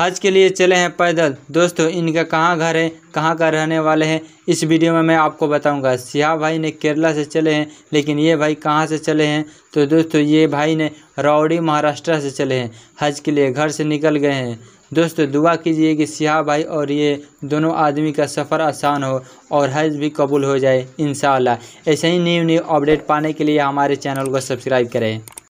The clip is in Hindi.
हज के लिए चले हैं पैदल दोस्तों इनका कहाँ घर है कहाँ का रहने वाले हैं इस वीडियो में मैं आपको बताऊंगा सिया भाई ने केरला से चले हैं लेकिन ये भाई कहाँ से चले हैं तो दोस्तों ये भाई ने रावड़ी महाराष्ट्र से चले हैं हज के लिए घर से निकल गए हैं दोस्तों दुआ कीजिए कि सिया भाई और ये दोनों आदमी का सफ़र आसान हो और हज भी कबूल हो जाए इन ऐसे ही न्यू न्यू अपडेट पाने के लिए हमारे चैनल को सब्सक्राइब करें